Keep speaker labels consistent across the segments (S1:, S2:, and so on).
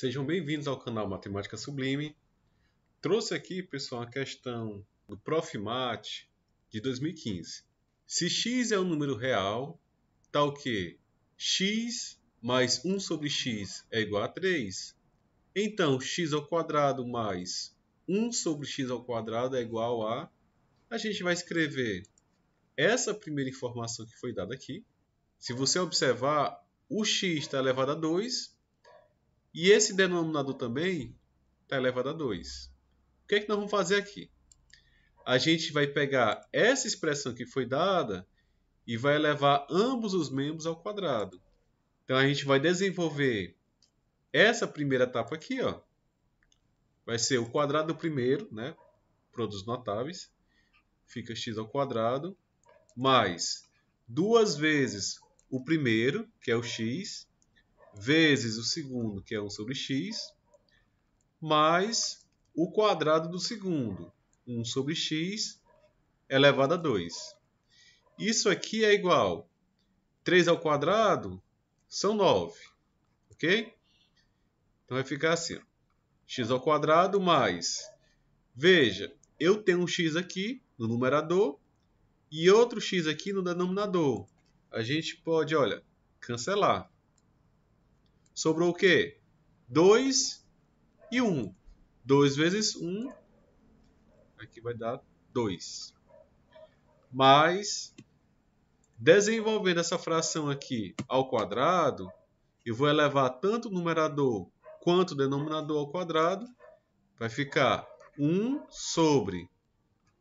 S1: Sejam bem-vindos ao canal Matemática Sublime. Trouxe aqui, pessoal, a questão do Profmat de 2015. Se x é um número real, tal tá que x mais 1 sobre x é igual a 3, então x ao quadrado mais 1 sobre x ao quadrado é igual a... A gente vai escrever essa primeira informação que foi dada aqui. Se você observar, o x está elevado a 2, e esse denominador também está elevado a 2. O que é que nós vamos fazer aqui? A gente vai pegar essa expressão que foi dada e vai elevar ambos os membros ao quadrado. Então a gente vai desenvolver essa primeira etapa aqui, ó. Vai ser o quadrado do primeiro, né? Produtos notáveis. Fica x ao quadrado mais duas vezes o primeiro, que é o x, vezes o segundo, que é 1 sobre x, mais o quadrado do segundo, 1 sobre x elevado a 2. Isso aqui é igual 3 ao quadrado são 9, ok? Então vai ficar assim, ó, x ao quadrado mais, veja, eu tenho um x aqui no numerador e outro x aqui no denominador. A gente pode, olha, cancelar. Sobrou o quê? 2 e 1. Um. 2 vezes 1, um, aqui vai dar 2. Mas, desenvolvendo essa fração aqui ao quadrado, eu vou elevar tanto o numerador quanto o denominador ao quadrado. Vai ficar 1 sobre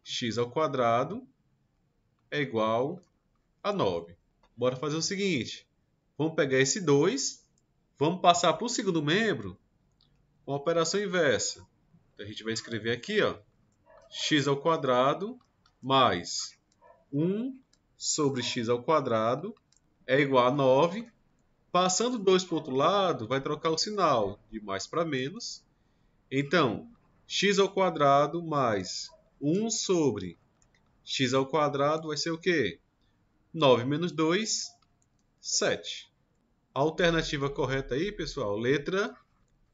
S1: x ao quadrado é igual a 9. Bora fazer o seguinte. Vamos pegar esse 2 Vamos passar para o segundo membro com a operação inversa. Então, a gente vai escrever aqui, ó, x ao quadrado mais 1 sobre x ao quadrado é igual a 9. Passando 2 para o outro lado, vai trocar o sinal de mais para menos. Então, x ao quadrado mais 1 sobre x ao quadrado vai ser o quê? 9 menos 2, 7 alternativa correta aí, pessoal, letra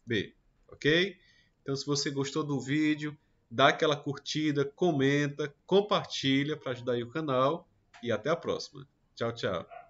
S1: B, ok? Então, se você gostou do vídeo, dá aquela curtida, comenta, compartilha para ajudar aí o canal e até a próxima. Tchau, tchau.